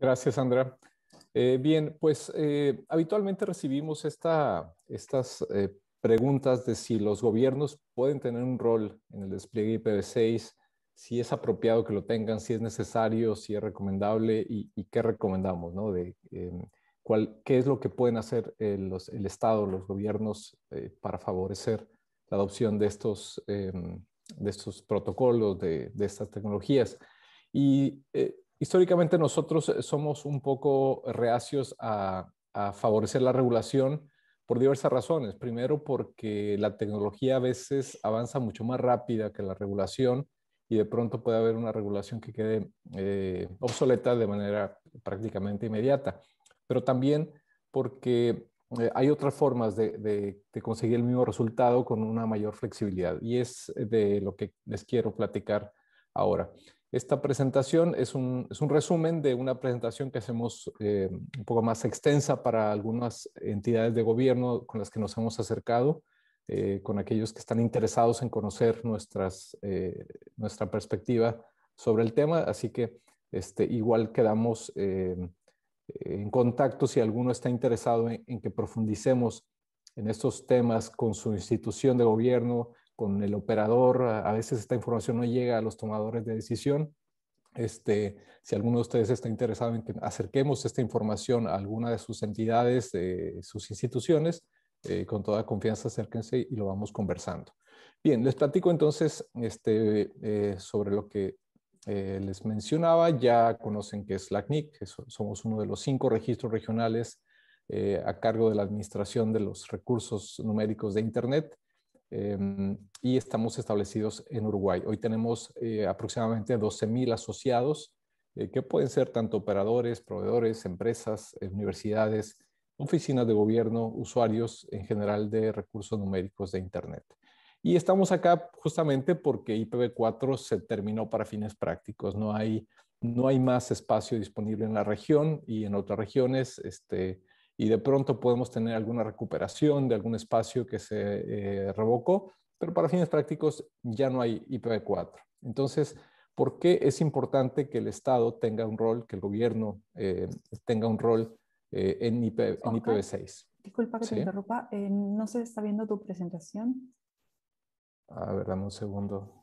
Gracias, Sandra. Eh, bien, pues eh, habitualmente recibimos esta, estas eh, preguntas de si los gobiernos pueden tener un rol en el despliegue IPv6, si es apropiado que lo tengan, si es necesario, si es recomendable y, qué recomendamos, ¿no? De, em, cuál, ¿Qué es lo que pueden hacer los, el Estado, los gobiernos para favorecer la adopción de estos, em, de estos protocolos, de, estas tecnologías? Y históricamente nosotros eh, somos un poco reacios a, favorecer la regulación por diversas razones. Primero, porque la tecnología a veces avanza mucho más rápida que la regulación y de pronto puede haber una regulación que quede eh, obsoleta de manera prácticamente inmediata. Pero también porque eh, hay otras formas de, conseguir el mismo resultado con una mayor flexibilidad y es de lo que les quiero platicar ahora. Esta presentación es un, es un resumen de una presentación que hacemos eh, un poco más extensa para algunas entidades de gobierno con las que nos hemos acercado, eh, con aquellos que están interesados en conocer nuestras, eh, nuestra perspectiva sobre el tema. Así que este, igual quedamos en contacto si alguno está interesado en que profundicemos en estos temas con su institución de gobierno, con el operador, a veces esta información no llega a los tomadores de decisión. Este, si alguno de ustedes está interesado en que acerquemos esta información a alguna de sus entidades, eh, sus instituciones, eh, con toda confianza acérquense y lo vamos conversando. Bien, les platico entonces este, eh, sobre lo que les mencionaba. Ya conocen que es LACNIC, somos uno de los cinco registros regionales a cargo de la administración de los recursos numéricos de Internet. Em, y estamos establecidos en Uruguay. Hoy tenemos eh, aproximadamente 12.000 asociados, eh, que pueden ser tanto operadores, proveedores, empresas, eh, universidades, oficinas de gobierno, usuarios en general de recursos numéricos de Internet. Y estamos acá justamente porque IPv4 se terminó para fines prácticos. No hay, no hay más espacio disponible en la región y en otras regiones. Este, y de pronto podemos tener alguna recuperación de algún espacio que se eh, revocó, pero para fines prácticos ya no hay IPv4. Entonces, ¿por qué es importante que el Estado tenga un rol, que el gobierno eh, tenga un rol eh, en, IPv6? Disculpa que interrumpa, no se está viendo tu presentación. A ver, dame un segundo.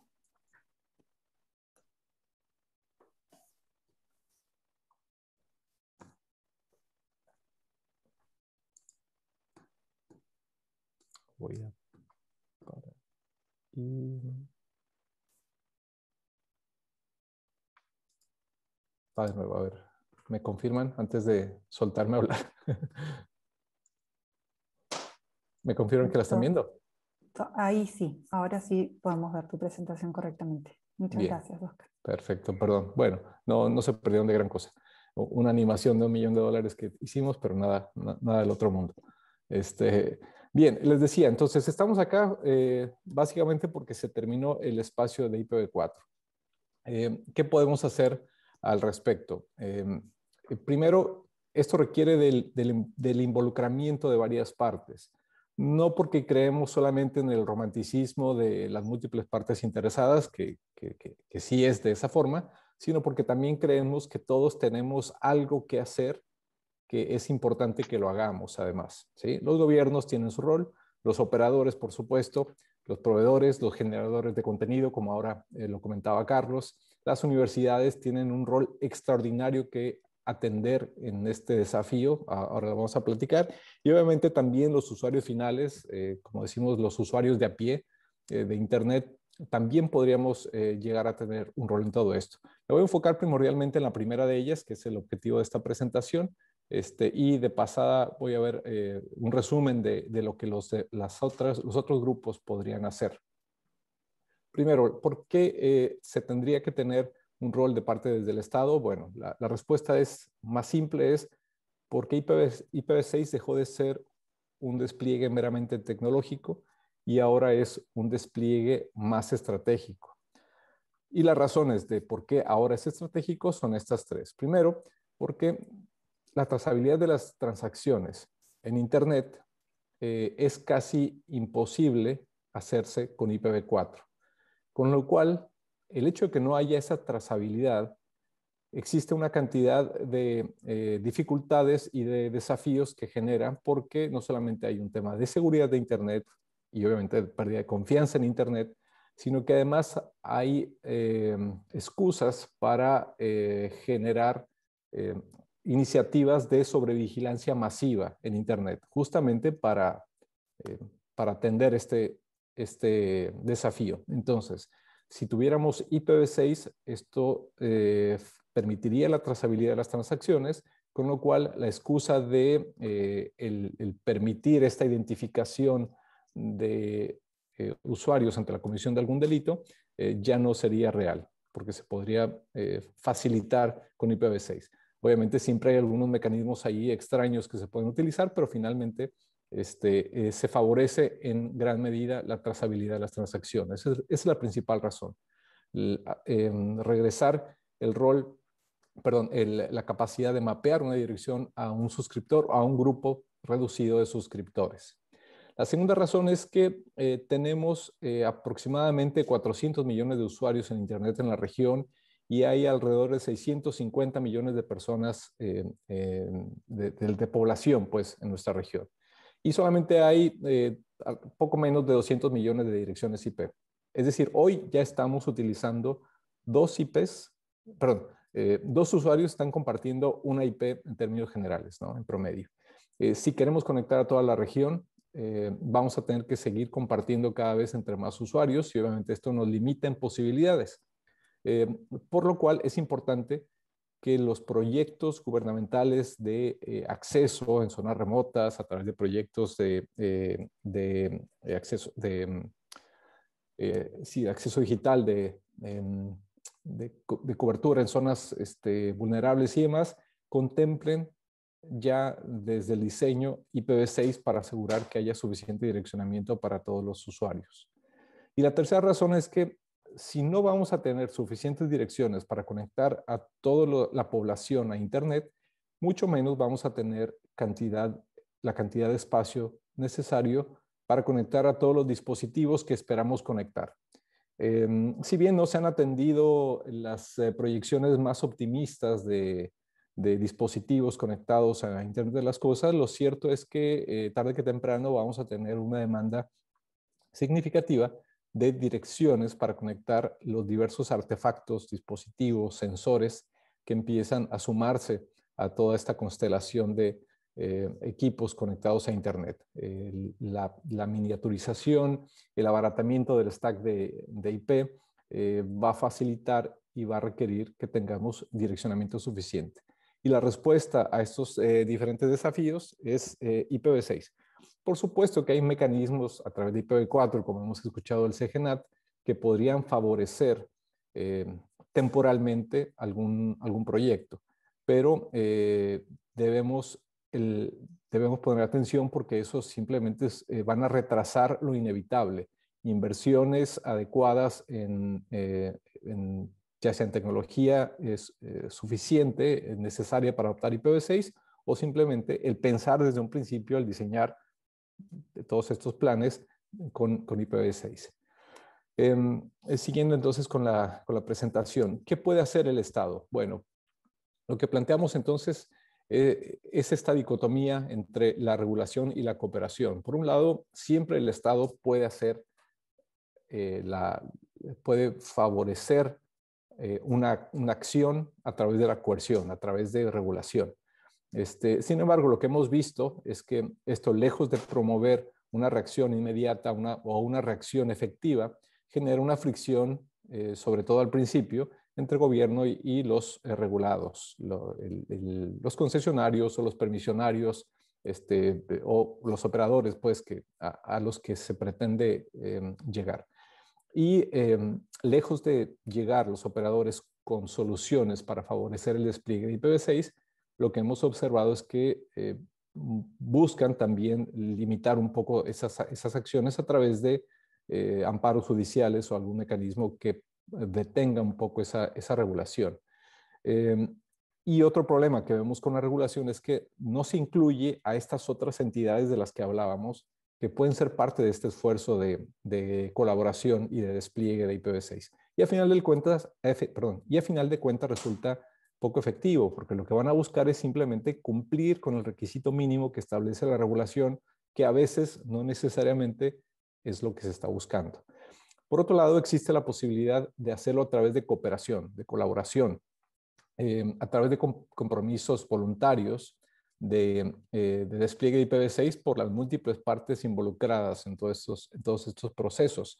voy a Ah, de nuevo, a ver, ¿me confirman antes de soltarme a hablar? ¿Me confirman que la están viendo? Ahí sí, ahora sí podemos ver tu presentación correctamente. Muchas gracias, Oscar. Perfecto, perdón. Bueno, no, no se perdieron de gran cosa. Una animación de un millón de dólares que hicimos, pero nada, nada del otro mundo. Este, Bien, les decía, entonces estamos acá eh, básicamente porque se terminó el espacio de IPv4. Eh, ¿Qué podemos hacer al respecto? Em, eh, primero, esto requiere del, involucramiento de varias partes. No porque creemos solamente en el romanticismo de las múltiples partes interesadas, que sí es de esa forma, sino porque también creemos que todos tenemos algo que hacer que es importante que lo hagamos además. ¿sí? Los gobiernos tienen su rol, los operadores, por supuesto, los proveedores, los generadores de contenido, como ahora eh, lo comentaba Carlos, las universidades tienen un rol extraordinario que atender en este desafío, ahora vamos a platicar, y obviamente también los usuarios finales, eh, como decimos, los usuarios de a pie eh, de Internet, también podríamos llegar a tener un rol en todo esto. Me voy a enfocar primordialmente en la primera de ellas, que es el objetivo de esta presentación, este, y de pasada voy a ver eh, un resumen de, lo que los, eh, las otras, los otros grupos podrían hacer. Primero, ¿por qué eh, se tendría que tener un rol de parte desde el Estado? Bueno, la, respuesta es más simple, es porque IPv, IPv6 dejó de ser un despliegue meramente tecnológico y ahora es un despliegue más estratégico. Y las razones de por qué ahora es estratégico son estas tres. Primero, porque la trazabilidad de las transacciones en Internet eh, es casi imposible hacerse con IPv4. Con lo cual, el hecho de que no haya esa trazabilidad, existe una cantidad de eh, dificultades y de desafíos que generan porque no solamente hay un tema de seguridad de Internet y obviamente pérdida de confianza en Internet, sino que además hay eh, excusas para generar iniciativas de sobrevigilancia masiva en Internet, justamente para, eh, atender este, este, desafío. Entonces, si tuviéramos IPv6, esto eh, permitiría la trazabilidad de las transacciones, con lo cual la excusa de eh, permitir esta identificación de usuarios ante la comisión de algún delito ya no sería real, porque se podría facilitar con IPv6. Obviamente siempre hay algunos mecanismos ahí extraños que se pueden utilizar, pero finalmente este, eh, se favorece en gran medida la trazabilidad de las transacciones. Esa es, la principal razón. Em, regresar el rol, perdón, la capacidad de mapear una dirección a un suscriptor, a un grupo reducido de suscriptores. La segunda razón es que eh, tenemos eh, aproximadamente 400 millones de usuarios en Internet en la región y hay alrededor de 650 millones de personas eh, de, población pues, en nuestra región. Y solamente hay eh, poco menos de 200 millones de direcciones IP. Es decir, hoy ya estamos utilizando dos IPs, perdón, eh, dos usuarios están compartiendo una IP en términos generales, ¿no? en promedio. si queremos conectar a toda la región, vamos a tener que seguir compartiendo cada vez entre más usuarios y obviamente esto nos limita en posibilidades. Eh, por lo cual es importante que los proyectos gubernamentales de eh, acceso en zonas remotas, a través de proyectos de, eh, mm, acceso, digital, em, de, cobertura en zonas este, vulnerables y demás, contemplen ya desde el diseño IPv6 para asegurar que haya suficiente direccionamiento para todos los usuarios. Y la tercera razón es que si no vamos a tener suficientes direcciones para conectar a toda la población a Internet, mucho menos vamos a tener la cantidad de espacio necesario para conectar a todos los dispositivos que esperamos conectar. Em, si bien no se han atendido las eh, proyecciones más optimistas de, dispositivos conectados a Internet de las Cosas, lo cierto es que eh, tarde que temprano vamos a tener una demanda significativa de direcciones para conectar los diversos artefactos, dispositivos, sensores que empiezan a sumarse a toda esta constelación de eh, equipos conectados a Internet. la, miniaturización, el abaratamiento del stack de, IP eh, va a facilitar y va a requerir que tengamos direccionamiento suficiente. Y la respuesta a estos eh, diferentes desafíos es IPv6. Por supuesto que hay mecanismos a través de IPv4, como hemos escuchado del CGNAT, que podrían favorecer eh, temporalmente algún, algún proyecto, pero eh, debemos, debemos poner atención porque eso simplemente eh, van a retrasar lo inevitable. Inversiones adecuadas en, ya sea en tecnología es suficiente, necesaria para adoptar IPv6, o simplemente el pensar desde un principio, al diseñar de todos estos planes con, IPv6. Em, eh, siguiendo entonces con la, presentación, ¿qué puede hacer el Estado? Bueno, lo que planteamos entonces eh, es esta dicotomía entre la regulación y la cooperación. Por un lado, siempre el Estado puede hacer, eh, puede favorecer una, una, acción a través de la coerción, a través de regulación. Este, sin embargo, lo que hemos visto es que esto, lejos de promover una reacción inmediata o una reacción efectiva, genera una fricción, eh, sobre todo al principio, entre gobierno y, los eh, regulados, los concesionarios o los permisionarios este, eh, o los operadores pues, a, los que se pretende em, llegar. Y em, lejos de llegar los operadores con soluciones para favorecer el despliegue de IPv6, lo que hemos observado es que eh, buscan también limitar un poco esas, acciones a través de eh, amparos judiciales o algún mecanismo que detenga un poco esa, regulación. Em, y otro problema que vemos con la regulación es que no se incluye a estas otras entidades de las que hablábamos que pueden ser parte de este esfuerzo de, colaboración y de despliegue de IPv6. Y a final, de cuentas, perdón, y a final de cuentas resulta poco efectivo, porque lo que van a buscar es simplemente cumplir con el requisito mínimo que establece la regulación, que a veces no necesariamente es lo que se está buscando. Por otro lado, existe la posibilidad de hacerlo a través de cooperación, de colaboración, eh, a través de compromisos voluntarios de, eh, despliegue de IPv6 por las múltiples partes involucradas en todos estos, procesos.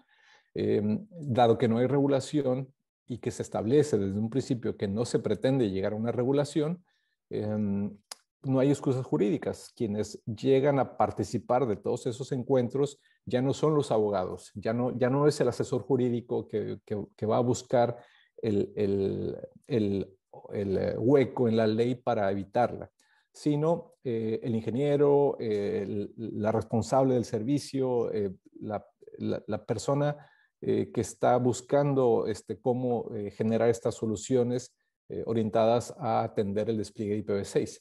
Eh, dado que no hay regulación, y que se establece desde un principio que no se pretende llegar a una regulación, em, no hay excusas jurídicas. Quienes llegan a participar de todos esos encuentros ya no son los abogados, ya no, ya no es el asesor jurídico que, que, va a buscar el, el, el, hueco en la ley para evitarla, sino eh, el ingeniero, eh, la responsable del servicio, eh, la, la, la persona eh, que está buscando este, cómo eh, generar estas soluciones eh, orientadas a atender el despliegue IPv6.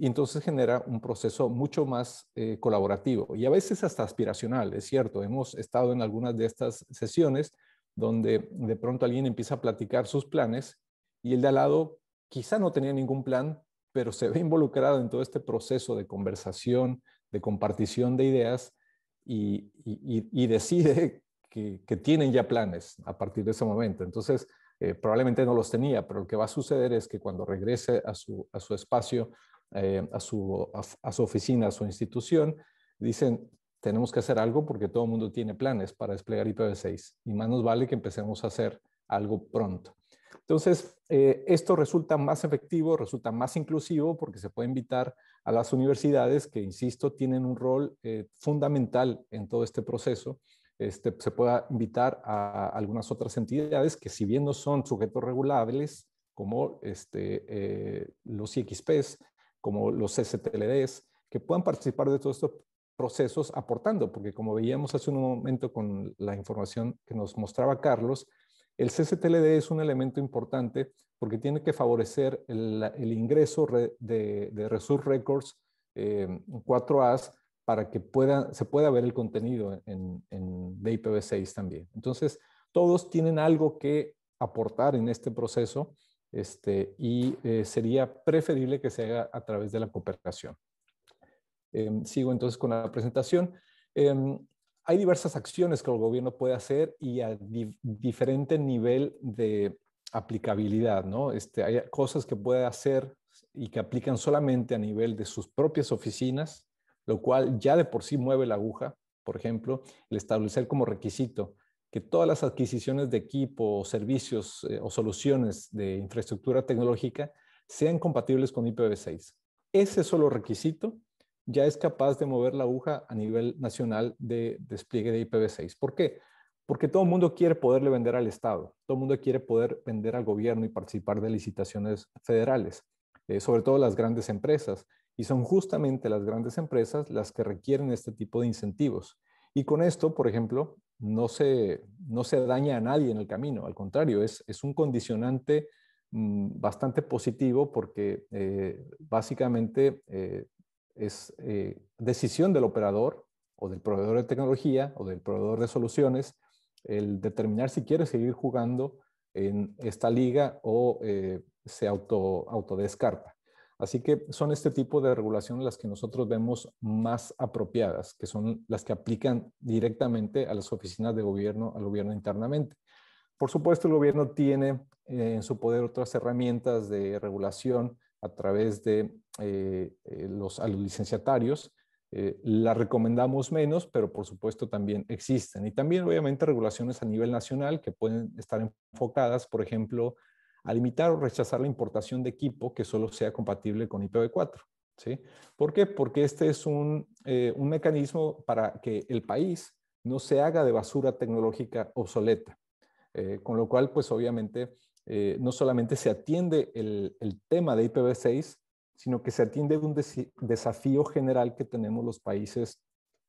Y entonces genera un proceso mucho más colaborativo y a veces hasta aspiracional, es cierto. Hemos estado en algunas de estas sesiones donde de pronto alguien empieza a platicar sus planes y el de al lado quizá no tenía ningún plan, pero se ve involucrado en todo este proceso de conversación, de compartición de ideas y decide que, tienen ya planes a partir de ese momento. Entonces, eh, probablemente no los tenía, pero lo que va a suceder es que cuando regrese a su, espacio, eh, a, su, oficina, a su institución, dicen, tenemos que hacer algo porque todo el mundo tiene planes para desplegar IPv6 y más nos vale que empecemos a hacer algo pronto. Entonces, eh, esto resulta más efectivo, resulta más inclusivo porque se puede invitar a las universidades que, insisto, tienen un rol fundamental en todo este proceso este, se pueda invitar a algunas otras entidades que si bien no son sujetos regulables, como este, eh, los IXPs, como los CSTLDs, que puedan participar de todos estos procesos aportando, porque como veíamos hace un momento con la información que nos mostraba Carlos, el CCTLD es un elemento importante porque tiene que favorecer el, ingreso de, de Resource Records 4As eh, para que pueda, se pueda ver el contenido en, de IPv6 también. Entonces, todos tienen algo que aportar en este proceso este, y eh, sería preferible que se haga a través de la cooperación. Em, sigo entonces con la presentación. Em, hay diversas acciones que el gobierno puede hacer y a diferente nivel de aplicabilidad, ¿no? Este, hay cosas que puede hacer y que aplican solamente a nivel de sus propias oficinas lo cual ya de por sí mueve la aguja, por ejemplo, el establecer como requisito que todas las adquisiciones de equipo, o servicios eh, o soluciones de infraestructura tecnológica sean compatibles con IPv6. Ese solo requisito ya es capaz de mover la aguja a nivel nacional de despliegue de IPv6. ¿Por qué? Porque todo el mundo quiere poderle vender al Estado, todo el mundo quiere poder vender al gobierno y participar de licitaciones federales, eh, sobre todo las grandes empresas. Y son justamente las grandes empresas las que requieren este tipo de incentivos. Y con esto, por ejemplo, no se, no se daña a nadie en el camino. Al contrario, es, es un condicionante mm, bastante positivo porque eh, básicamente eh, es eh, decisión del operador o del proveedor de tecnología o del proveedor de soluciones el determinar si quiere seguir jugando en esta liga o se auto, autodescarta. Así que son este tipo de regulación las que nosotros vemos más apropiadas, que son las que aplican directamente a las oficinas de gobierno, al gobierno internamente. Por supuesto, el gobierno tiene eh, en su poder otras herramientas de regulación a través de eh, eh, los, a los licenciatarios. las recomendamos menos, pero por supuesto también existen. Y también, obviamente, regulaciones a nivel nacional que pueden estar enfocadas, por ejemplo, a limitar o rechazar la importación de equipo que solo sea compatible con IPv4. ¿sí? ¿Por qué? Porque este es eh, un, mecanismo para que el país no se haga de basura tecnológica obsoleta. Eh, con lo cual, pues obviamente, eh, no solamente se atiende el, tema de IPv6, sino que se atiende un desafío general que tenemos los países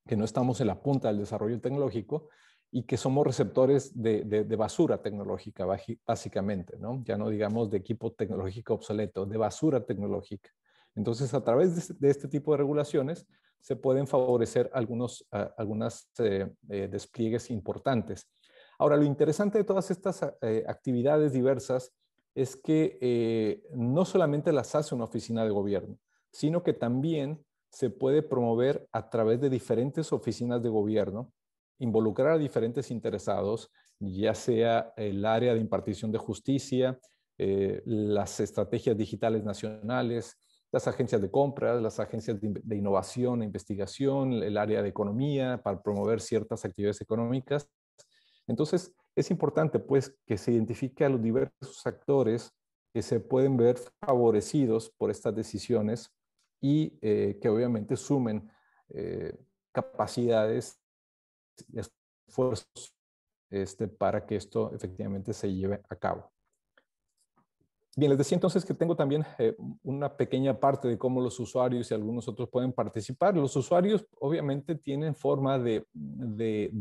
que no estamos en la punta del desarrollo tecnológico, y que somos receptores de, basura tecnológica, básicamente, ¿no? Ya no digamos de equipo tecnológico obsoleto, de basura tecnológica. Entonces, a través de, este, este tipo de regulaciones, se pueden favorecer algunos eh, eh, despliegues importantes. Ahora, lo interesante de todas estas eh, actividades diversas es que no solamente las hace una oficina de gobierno, sino que también se puede promover a través de diferentes oficinas de gobierno involucrar a diferentes interesados, ya sea el área de impartición de justicia, eh, las estrategias digitales nacionales, las agencias de compras, las agencias de, innovación e investigación, el área de economía para promover ciertas actividades económicas. Entonces, es importante pues que se identifique a los diversos actores que se pueden ver favorecidos por estas decisiones y eh, que obviamente sumen eh, capacidades esfuerzos este, para que esto efectivamente se lleve a cabo. Bien, les decía entonces que tengo también eh, una pequeña parte de cómo los usuarios y algunos otros pueden participar. Los usuarios obviamente tienen forma de,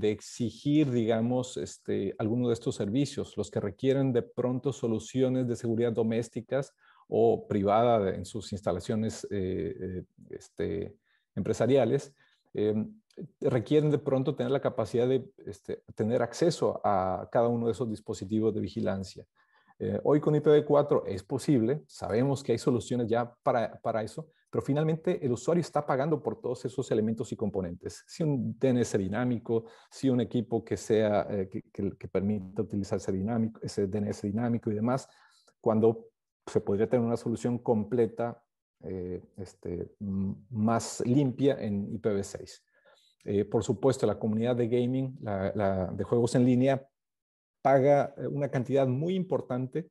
exigir, digamos, este, algunos de estos servicios, los que requieren de pronto soluciones de seguridad domésticas o privada en sus instalaciones eh, eh, este, empresariales. Em, requieren de pronto tener la capacidad de este, tener acceso a cada uno de esos dispositivos de vigilancia. Eh, hoy con IPv4 es posible, sabemos que hay soluciones ya para, eso, pero finalmente el usuario está pagando por todos esos elementos y componentes. Si un DNS dinámico, si un equipo que, sea, eh, que, permita utilizar ese, dinámico, ese DNS dinámico y demás, cuando se podría tener una solución completa eh, este, más limpia en IPv6. Eh, por supuesto, la comunidad de gaming, la, de juegos en línea, paga eh, una cantidad muy importante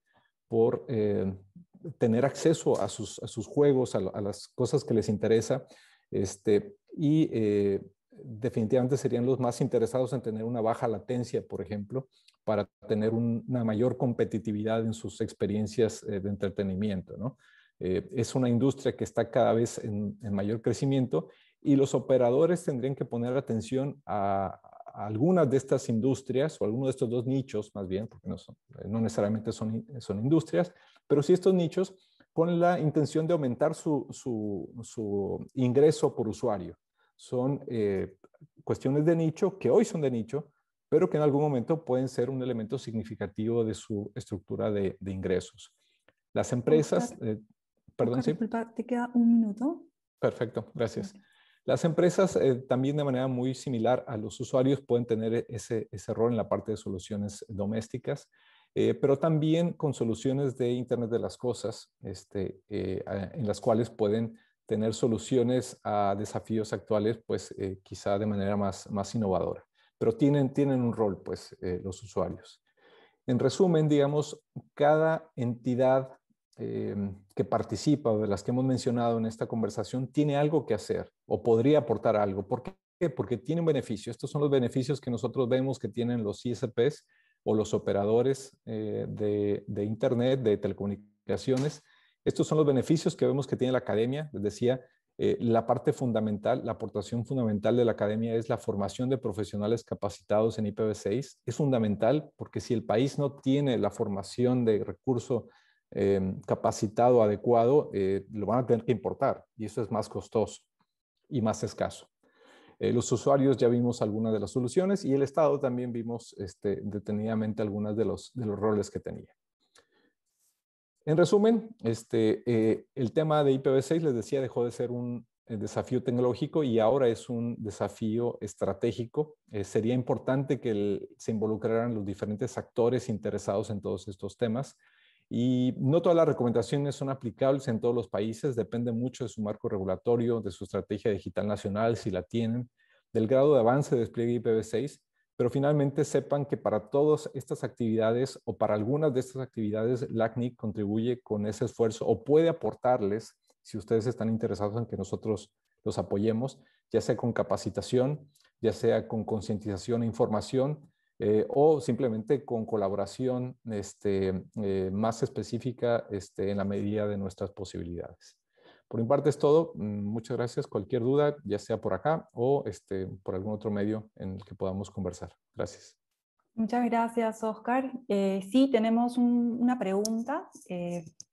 por eh, tener acceso a sus, juegos, a, las cosas que les interesa, este, y definitivamente serían los más interesados en tener una baja latencia, por ejemplo, para tener una mayor competitividad en sus experiencias de entretenimiento, es una industria que está cada vez en, mayor crecimiento y los operadores tendrían que poner atención a, algunas de estas industrias o algunos de estos dos nichos, más bien, porque no, son, eh, necesariamente son, son industrias, pero sí estos nichos con la intención de aumentar su, ingreso por usuario. Son eh, cuestiones de nicho que hoy son de nicho, pero que en algún momento pueden ser un elemento significativo de su estructura de, ingresos. Las empresas... Eh, perdón, ¿sí? te queda un minuto. Perfecto, gracias. Las empresas eh, también de manera muy similar a los usuarios pueden tener ese, ese rol en la parte de soluciones domésticas, eh, pero también con soluciones de Internet de las Cosas, este, eh, en las cuales pueden tener soluciones a desafíos actuales, pues quizá de manera más, más innovadora. Pero tienen, tienen un rol, pues, los usuarios. En resumen, digamos, cada entidad eh, que participa de las que hemos mencionado en esta conversación tiene algo que hacer o podría aportar algo. ¿Por qué? Porque tiene un beneficio. Estos son los beneficios que nosotros vemos que tienen los ISPs o los operadores eh, de, Internet, de telecomunicaciones. Estos son los beneficios que vemos que tiene la academia. Les decía, eh, la parte fundamental, la aportación fundamental de la academia es la formación de profesionales capacitados en IPv6. Es fundamental porque si el país no tiene la formación de recurso Em, capacitado, adecuado, eh, lo van a tener que importar y eso es más costoso y más escaso. Eh, los usuarios ya vimos algunas de las soluciones y el Estado también vimos este, detenidamente algunas de los, roles que tenía. En resumen, este, eh, el tema de IPv6, les decía, dejó de ser un desafío tecnológico y ahora es un desafío estratégico. sería importante que se involucraran los diferentes actores interesados en todos estos temas. Y no todas las recomendaciones son aplicables en todos los países, depende mucho de su marco regulatorio, de su estrategia digital nacional, si la tienen, del grado de avance de despliegue IPv6, pero finalmente sepan que para todas estas actividades o para algunas de estas actividades, LACNIC contribuye con ese esfuerzo o puede aportarles, si ustedes están interesados en que nosotros los apoyemos, ya sea con capacitación, ya sea con concientización e información, eh, o simplemente con colaboración este, eh, más específica este, en la medida de nuestras posibilidades. Por mi parte es todo. Mm, muchas gracias. Cualquier duda, ya sea por acá o este, por algún otro medio en el que podamos conversar. Gracias. Muchas gracias, Oscar. Eh, sí, tenemos una pregunta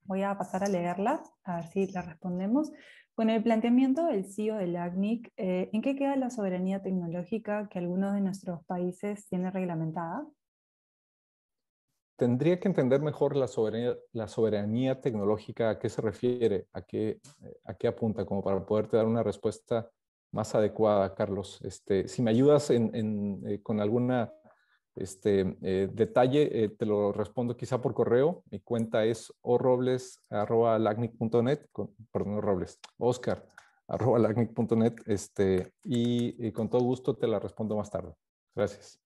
voy a pasar a leerlas, a ver si las respondemos. Con el planteamiento del CEO del ACNIC, eh, ¿en qué queda la soberanía tecnológica que algunos de nuestros países tienen reglamentada? Tendría que entender mejor la soberanía, la soberanía tecnológica, a qué se refiere, a qué, a qué apunta, como para poderte dar una respuesta más adecuada, Carlos. Este, si me ayudas eh, con alguna este eh, detalle eh, te lo respondo quizá por correo. Mi cuenta es orrobles.lagnic.net, perdón, Robles, Oscar este, y, con todo gusto te la respondo más tarde. Gracias.